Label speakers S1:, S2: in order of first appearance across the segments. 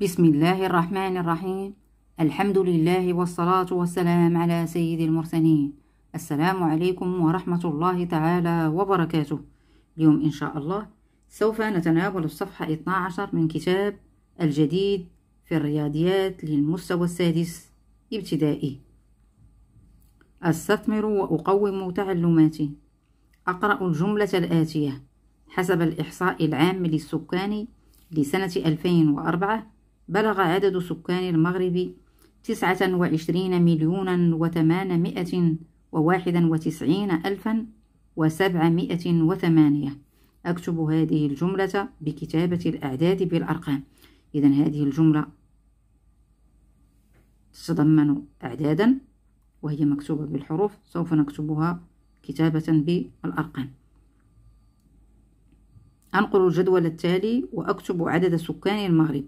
S1: بسم الله الرحمن الرحيم الحمد لله والصلاة والسلام على سيد المرسلين السلام عليكم ورحمة الله تعالى وبركاته اليوم إن شاء الله سوف نتناول الصفحة 12 من كتاب الجديد في الرياضيات للمستوى السادس ابتدائي أستثمر وأقوم تعلماتي أقرأ الجملة الآتية حسب الإحصاء العام للسكان لسنة 2004 بلغ عدد سكان المغرب تسعة وعشرين مليونا وثمانمائة وواحد وتسعين ألفا وسبعمائة وثمانية أكتب هذه الجملة بكتابة الأعداد بالأرقام إذا هذه الجملة تتضمن أعدادا وهي مكتوبة بالحروف سوف نكتبها كتابة بالأرقام أنقل الجدول التالي وأكتب عدد سكان المغرب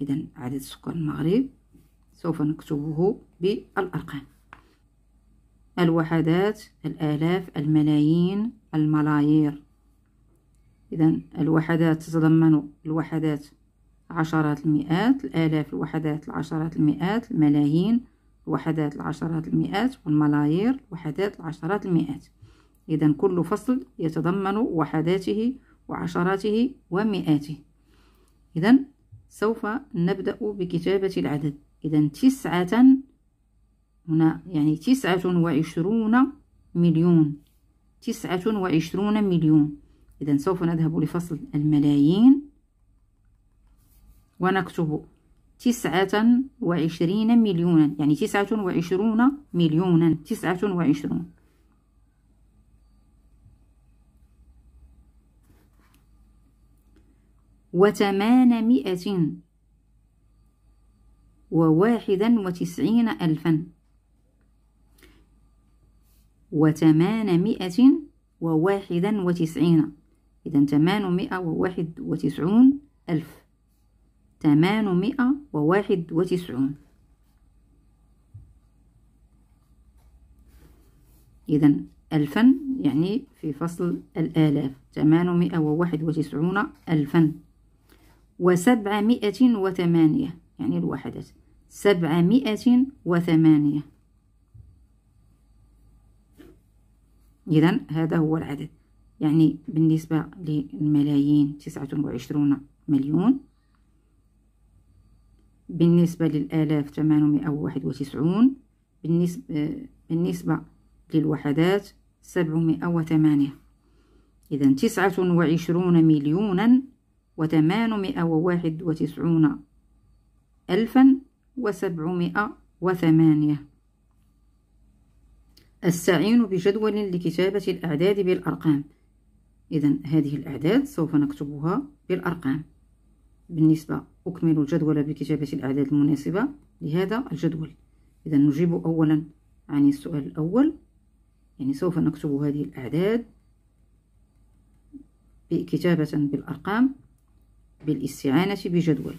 S1: إذا عدد سكان المغرب سوف نكتبه بالأرقام الوحدات الآلاف الملايين الملايير إذا الوحدات تتضمن الوحدات عشرات المئات الآلاف الوحدات العشرات المئات الملايين الوحدات العشرات المئات والملايير الوحدات العشرات المئات إذا كل فصل يتضمن وحداته وعشراته ومئاته إذا سوف نبدأ بكتابة العدد إذا تسعة هنا يعني تسعة وعشرون مليون تسعة وعشرون مليون إذا سوف نذهب لفصل الملايين ونكتب تسعة وعشرين مليونا يعني تسعة وعشرون مليونا تسعة وعشرون وثمانمائة وواحدا وتسعين ألفا وثمانمائة وواحدا وتسعين إذا ثمانمائة وواحد وتسعون ألف ثمانمائة وواحد وتسعون إذا ألفا يعني في فصل الآلاف ثمانمائة وواحد وتسعون ألفا وسبعمائة وثمانية يعني الوحدات سبعمائة وثمانية إذا هذا هو العدد يعني بالنسبة للملايين تسعة وعشرون مليون بالنسبة للآلاف ثمانمائة وواحد وتسعون بالنسبة, بالنسبة للوحدات سبعمائة وثمانية إذا تسعة وعشرون مليونا وثمانمائة وواحد وتسعون ألفا وسبعمائة وثمانية استعين بجدول لكتابة الأعداد بالأرقام إذا هذه الأعداد سوف نكتبها بالأرقام بالنسبة أكمل الجدول بكتابة الأعداد المناسبة لهذا الجدول إذا نجيب أولا عن السؤال الأول يعني سوف نكتب هذه الأعداد كتابة بالأرقام بالاستعانة بجدول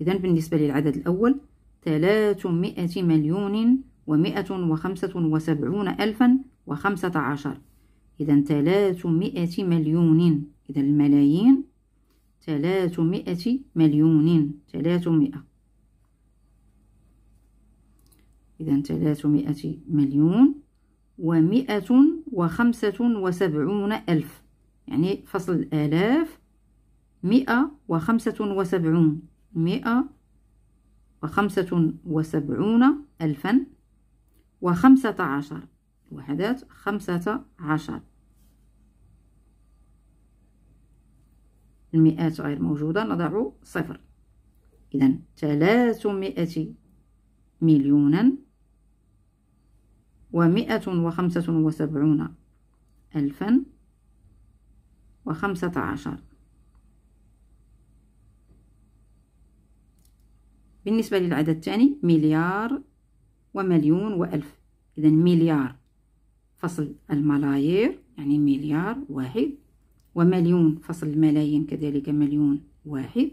S1: إذا بالنسبة للعدد الأول ثلاثمائة مليون ومئة وخمسة وسبعون ألفا وخمسة عشر إذا ثلاثمائة مليون إذا الملايين ثلاثمائة مليون ثلاثمائة إذا ثلاثمائة مليون ومئة وخمسة وسبعون ألف يعني فصل الآلاف مئة وخمسة وسبعون مئة وخمسة وسبعون ألفا وخمسة عشر وحدات خمسة عشر المئات غير موجودة نضع صفر إذا ثلاثمائة مليونا ومئة وخمسة وسبعون ألفا وخمسة عشر بالنسبة للعدد الثاني مليار ومليون وألف إذا مليار فصل الملايير يعني مليار واحد ومليون فصل الملايين كذلك مليون واحد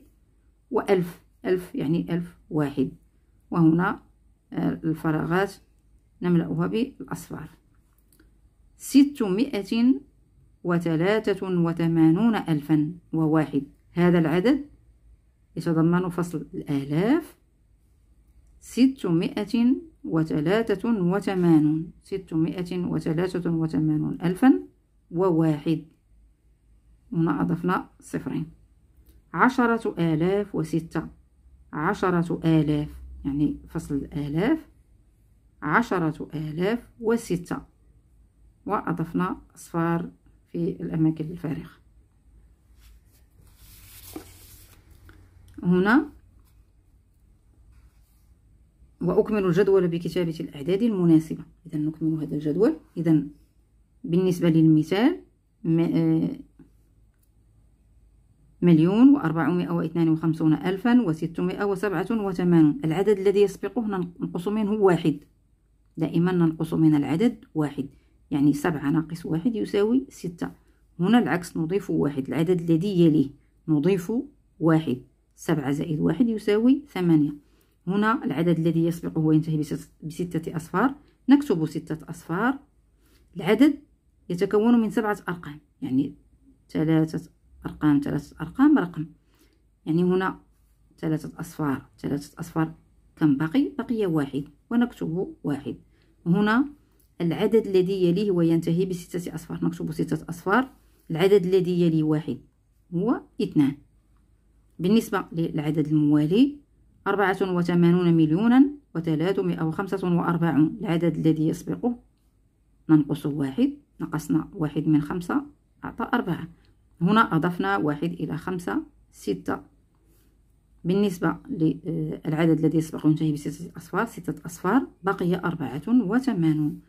S1: وألف ألف يعني ألف واحد وهنا آه، الفراغات نملأها بالأصفار ستمائة وثلاثة وثمانون ألفا وواحد هذا العدد يتضمن فصل الآلاف ستمائة وثلاثة وثمانون ستمائة وثلاثة وثمانون ألفا وواحد هنا أضفنا صفرين عشرة آلاف وستة عشرة آلاف يعني فصل الآلاف عشرة آلاف وستة وأضفنا أصفار في الأماكن الفارغة هنا وأكمل الجدول بكتابة الأعداد المناسبة إذا نكمل هذا الجدول إذا بالنسبة للمثال آه، مليون وأربعمائة واثنان وخمسون ألفا وستمائة وسبعة وثمانون العدد الذي يسبقه ننقص منه واحد دائما ننقص من العدد واحد يعني سبعة ناقص واحد يساوي ستة هنا العكس نضيف واحد العدد الذي يليه نضيف واحد سبعة زائد واحد يساوي ثمانية هنا العدد الذي يسبقه وينتهي بستة أصفار نكتب ستة أصفار العدد يتكون من سبعة أرقام يعني ثلاثة أرقام ثلاثة أرقام رقم يعني هنا ثلاثة أصفار ثلاثة أصفار كم بقي بقي واحد ونكتب واحد هنا العدد الذي يليه وينتهي بستة أصفار نكتب ستة أصفار العدد الذي يلي واحد هو اثنان بالنسبة للعدد الموالي أربعة وثمانون مليونا وثلاثمائة وخمسة وأربعون العدد الذي يسبقه ننقص واحد نقصنا واحد من خمسة أعطى أربعة هنا أضفنا واحد إلى خمسة ستة بالنسبة للعدد الذي يسبق ينتهي بستة أصفار ستة أصفار بقي أربعة وثمانون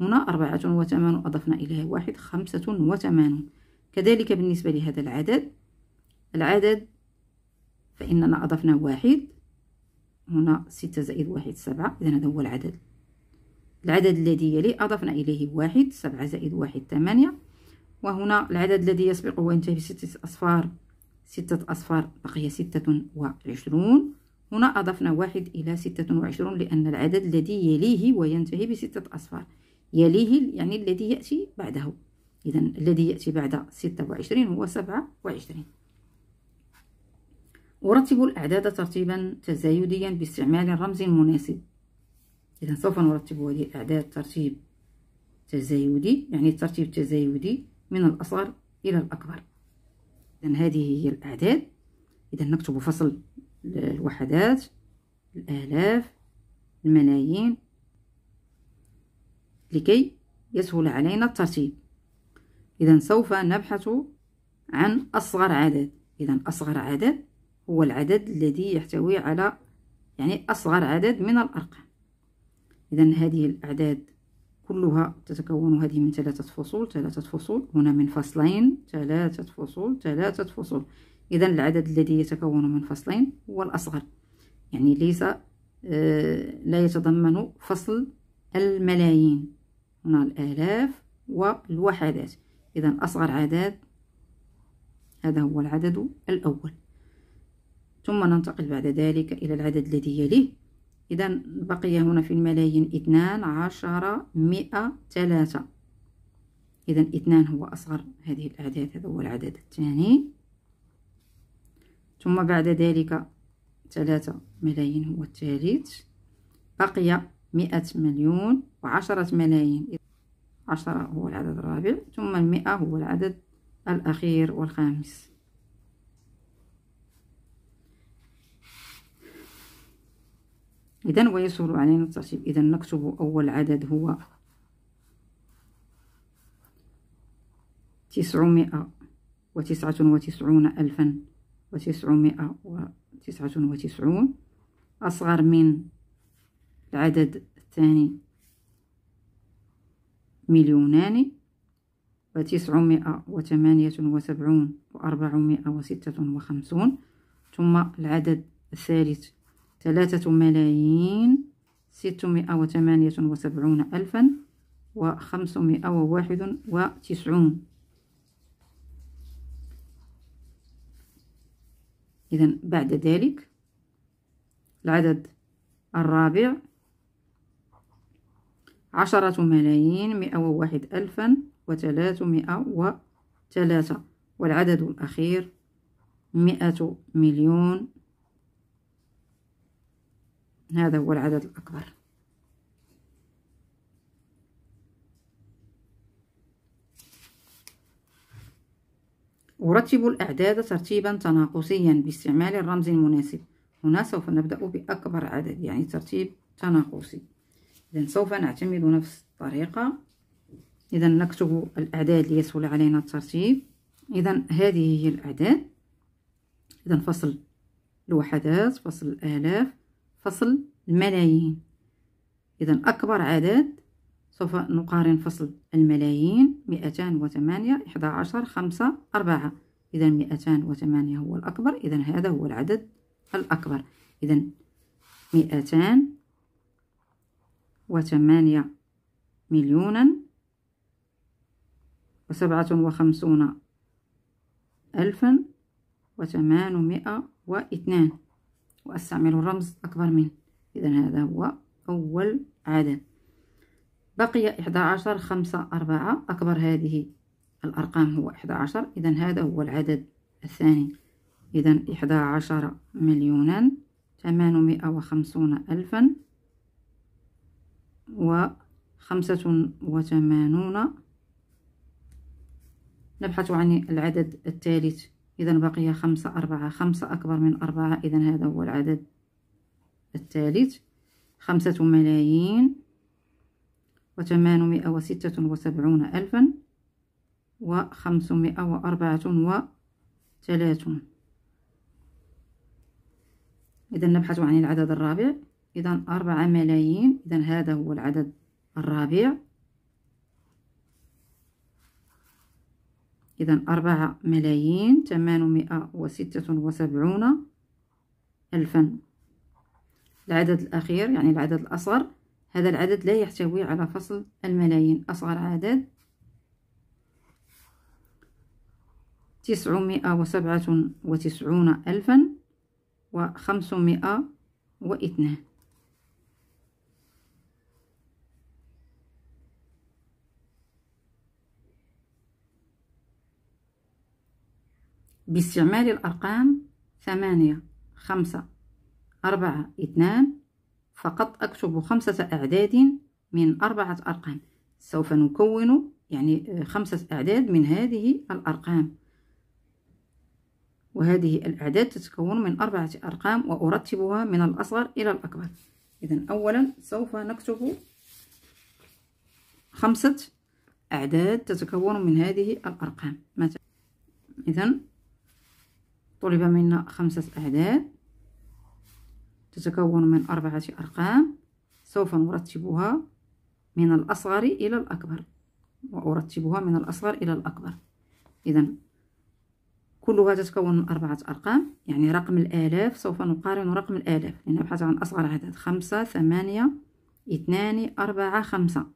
S1: هنا أربعة وثمانون أضفنا إليها واحد خمسة وثمانون كذلك بالنسبة لهذا العدد العدد فإننا أضفنا واحد هنا ستة زائد واحد سبعة إذا هذا هو العدد العدد الذي يلي أضفنا إليه واحد سبعة زائد واحد ثمانية وهنا العدد الذي يسبق وينتهي بستة أصفار ستة أصفار بقي ستة وعشرون هنا أضفنا واحد إلى ستة وعشرون لأن العدد الذي يليه وينتهي بستة أصفار يليه يعني الذي يأتي بعده إذا الذي يأتي بعد ستة وعشرين هو سبعة وعشرين أرتب الأعداد ترتيبا تزايديا باستعمال الرمز المناسب إذا سوف نرتب هذه الأعداد ترتيب تزايدي يعني ترتيب تزايدي من الأصغر إلى الأكبر إذا هذه هي الأعداد إذا نكتب فصل الوحدات الآلاف الملايين لكي يسهل علينا الترتيب إذا سوف نبحث عن أصغر عدد إذا أصغر عدد هو العدد الذي يحتوي على يعني أصغر عدد من الأرقام إذا هذه الأعداد كلها تتكون هذه من ثلاثة فصول ثلاثة فصول هنا من فصلين ثلاثة فصول ثلاثة فصول إذا العدد الذي يتكون من فصلين هو الأصغر يعني ليس آه لا يتضمن فصل الملايين هنا الآلاف والوحدات إذا أصغر عدد هذا هو العدد الأول ثم ننتقل بعد ذلك إلى العدد الذي يليه إذا بقي هنا في الملايين اثنان عشرة مئة ثلاثة إذا اثنان هو أصغر هذه الأعداد هذا هو العدد الثاني ثم بعد ذلك ثلاثة ملايين هو الثالث بقي مئة مليون وعشرة ملايين عشرة هو العدد الرابع ثم المئة هو العدد الأخير والخامس إذا ويسهل علينا الترتيب إذا نكتب أول عدد هو تسعمائة وتسعة وتسعون ألفا وتسعمائة وتسعة وتسعون أصغر من العدد الثاني مليونان وتسعمائة وثمانية وسبعون وأربعمائة وستة وخمسون ثم العدد الثالث ثلاثة ملايين ستمائة وثمانية وسبعون ألفا وخمسمائة وواحد وتسعون إذا بعد ذلك العدد الرابع عشرة ملايين مئة وواحد ألفا وثلاثمائة وثلاثة والعدد الأخير مئة مليون هذا هو العدد الأكبر أرتب الأعداد ترتيبا تناقصيا باستعمال الرمز المناسب هنا سوف نبدأ بأكبر عدد يعني ترتيب تناقصي اذا سوف نعتمد نفس الطريقه اذا نكتب الاعداد ليسهل علينا الترتيب اذا هذه هي الاعداد اذا فصل الوحدات فصل الالاف فصل الملايين اذا اكبر عدد سوف نقارن فصل الملايين مئتان وثمانية إحدى عشر خمسة أربعة إذا مئتان وثمانية هو الأكبر إذا هذا هو العدد الأكبر إذا مئتان وثمانية مليونا وسبعة وخمسون ألفا وثمانمائة واثنان وأستعمل الرمز أكبر من إذا هذا هو أول عدد بقي إحدى عشر خمسة أربعة أكبر هذه الأرقام هو إحدى عشر إذا هذا هو العدد الثاني إذا إحدى عشر مليونا ثمانمائة وخمسون ألفا وخمسة وثمانون نبحث عن العدد الثالث إذا بقي خمسة أربعة خمسة أكبر من أربعة إذا هذا هو العدد الثالث خمسة ملايين وثمانمائة وستة وسبعون ألفا وخمسمائة وأربعة وثلاثون إذا نبحث عن العدد الرابع إذا أربعة ملايين إذا هذا هو العدد الرابع إذا أربعة ملايين ثمانمائة وستة وسبعون ألفا العدد الأخير يعني العدد الأصغر هذا العدد لا يحتوي على فصل الملايين أصغر عدد تسعمائة وسبعة وتسعون ألفا وخمسمائة واثنان باستعمال الأرقام ثمانية خمسة أربعة اثنان فقط أكتب خمسة أعداد من أربعة أرقام سوف نكون يعني خمسة أعداد من هذه الأرقام وهذه الأعداد تتكون من أربعة أرقام وأرتبها من الأصغر إلى الأكبر إذا أولا سوف نكتب خمسة أعداد تتكون من هذه الأرقام مثلا إذا طلب منا خمسة أعداد تتكون من أربعة أرقام سوف نرتبها من الأصغر إلى الأكبر وأرتبها من الأصغر إلى الأكبر إذا كلها تتكون من أربعة أرقام يعني رقم الآلاف سوف نقارن رقم الآلاف لنبحث عن أصغر عدد خمسة ثمانية اثنان أربعة خمسة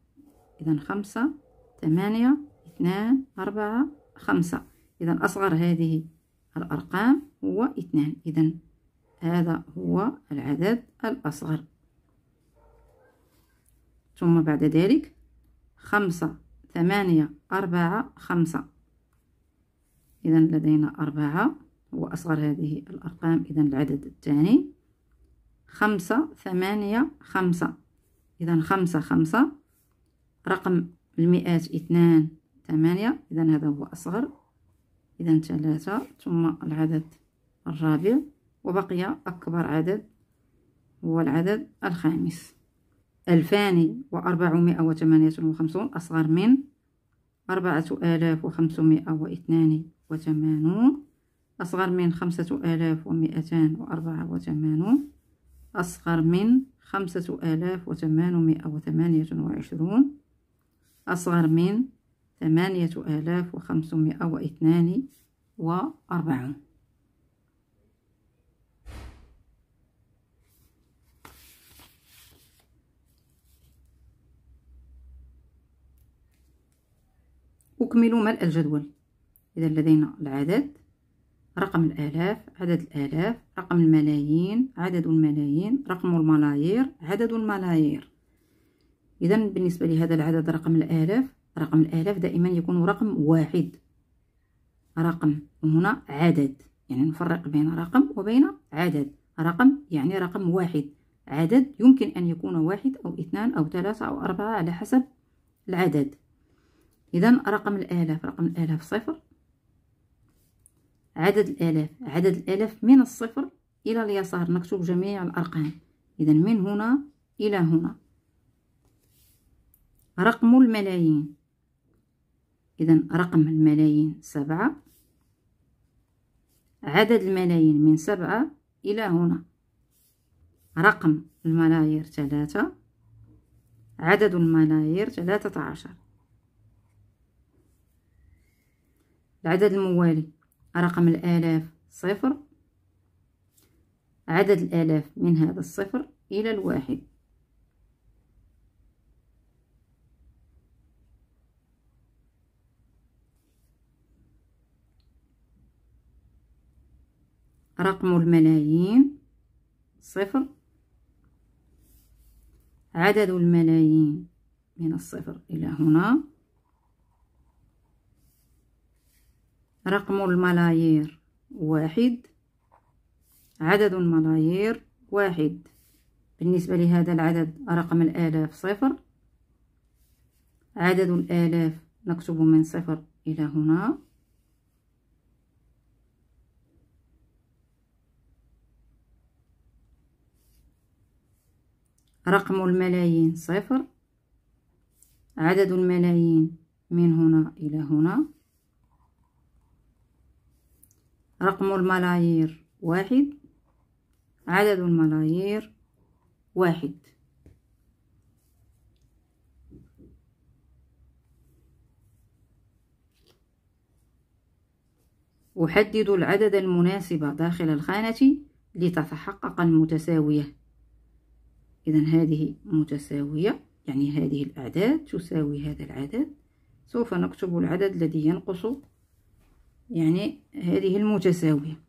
S1: إذا خمسة ثمانية اثنان أربعة خمسة إذا أصغر هذه الأرقام هو اثنان إذا هذا هو العدد الأصغر ثم بعد ذلك خمسة ثمانية أربعة خمسة إذا لدينا أربعة هو أصغر هذه الأرقام إذا العدد الثاني خمسة ثمانية خمسة إذا خمسة خمسة رقم المئات اثنان ثمانية إذا هذا هو أصغر إذا ثلاثة ثم العدد الرابع وبقي أكبر عدد هو العدد الخامس ألفان وأربعمائة وثمانية وخمسون أصغر من أربعة آلاف وخمسمائة واثنان وثمانون أصغر من خمسة آلاف ومئتان وأربعة وثمانون أصغر من خمسة آلاف وثمانمائة وثمانية وعشرون أصغر من ثمانية آلاف وخمسمائة واثنان وأربعون أكملوا ملء الجدول إذا لدينا العدد رقم الآلاف عدد الآلاف رقم الملايين عدد الملايين رقم الملايير عدد الملايير إذا بالنسبة لهذا العدد رقم الآلاف رقم الآلاف دائما يكون رقم واحد رقم وهنا عدد يعني نفرق بين رقم وبين عدد رقم يعني رقم واحد عدد يمكن أن يكون واحد أو اثنان أو ثلاثة أو أربعة على حسب العدد إذا رقم الآلاف رقم الآلاف صفر عدد الآلاف عدد الآلاف من الصفر إلى اليسار نكتب جميع الأرقام إذا من هنا إلى هنا رقم الملايين إذا رقم الملايين سبعة عدد الملايين من سبعة إلى هنا رقم الملايير ثلاثة عدد الملايير ثلاثة عشر العدد الموالي رقم الآلاف صفر عدد الآلاف من هذا الصفر إلى الواحد رقم الملايين صفر عدد الملايين من الصفر إلى هنا رقم الملايير واحد عدد الملايير واحد بالنسبة لهذا العدد رقم الآلاف صفر عدد الآلاف نكتب من صفر إلى هنا رقم الملايين صفر عدد الملايين من هنا إلى هنا رقم الملايير واحد عدد الملايير واحد أحدد العدد المناسب داخل الخانة لتتحقق المتساوية اذا هذه متساويه يعني هذه الاعداد تساوي هذا العدد سوف نكتب العدد الذي ينقص يعني هذه المتساويه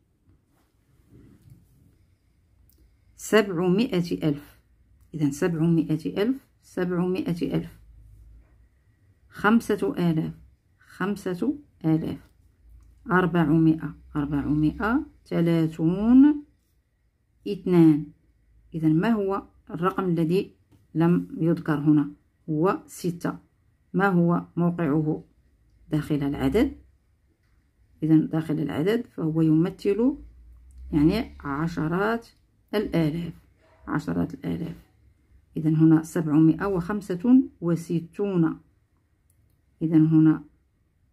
S1: سبعمائة ألف إذا سبعمائة ألف سبعمائة ألف خمسة آلاف خمسة آلاف أربعمائة أربعمائة ثلاثون اثنان إذا ما هو الرقم الذي لم يذكر هنا هو ستة ما هو موقعه داخل العدد إذا داخل العدد فهو يمثل يعني عشرات الآلاف عشرات الآلاف إذا هنا سبعمائة وخمسة وستون إذا هنا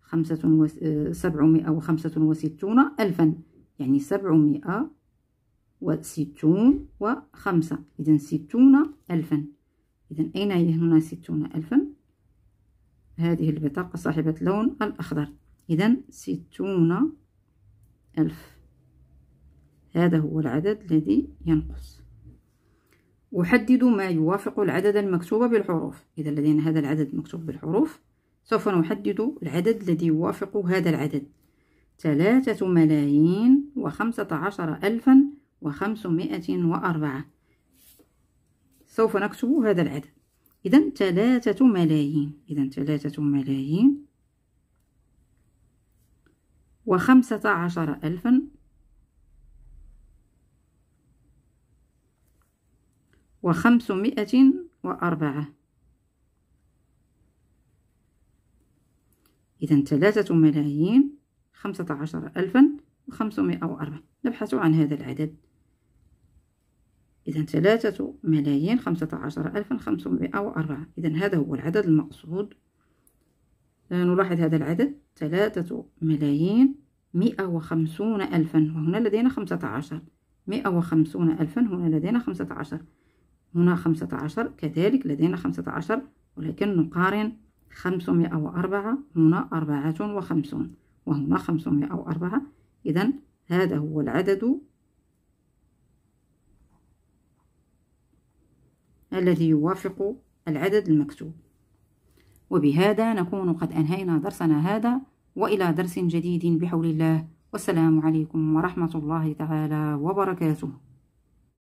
S1: خمسة آه، سبعمائة وخمسة وستون ألفا يعني سبعمائة وستون وخمسة إذا ستون ألفا إذا أين هي هنا ستون ألفا هذه البطاقة صاحبة اللون الأخضر إذا ستون ألف هذا هو العدد الذي ينقص أحدد ما يوافق العدد المكتوب بالحروف إذا لدينا هذا العدد مكتوب بالحروف سوف نحدد العدد الذي يوافق هذا العدد ثلاثة ملايين وخمسة عشر ألفا وخمسمائة وأربعة سوف نكتب هذا العدد إذا ثلاثة ملايين إذا ثلاثة ملايين وخمسة عشر ألفا وخمسمائة وأربعة إذا ثلاثة ملايين خمسة عشر ألفا وخمسمائة وأربعة نبحث عن هذا العدد إذا ثلاثة ملايين خمسة عشر ألفا خمسمائة وأربعة إذا هذا هو العدد المقصود نلاحظ هذا العدد ثلاثة ملايين مئة وخمسون ألفا وهنا لدينا خمسة عشر مئة وخمسون ألفا هنا لدينا خمسة عشر هنا خمسة عشر كذلك لدينا خمسة عشر ولكن نقارن خمسمائة وأربعة هنا أربعة وخمسون وهنا خمسمائة وأربعة إذا هذا هو العدد الذي يوافق العدد المكتوب وبهذا نكون قد أنهينا درسنا هذا وإلى درس جديد بحول الله والسلام عليكم ورحمة الله تعالى وبركاته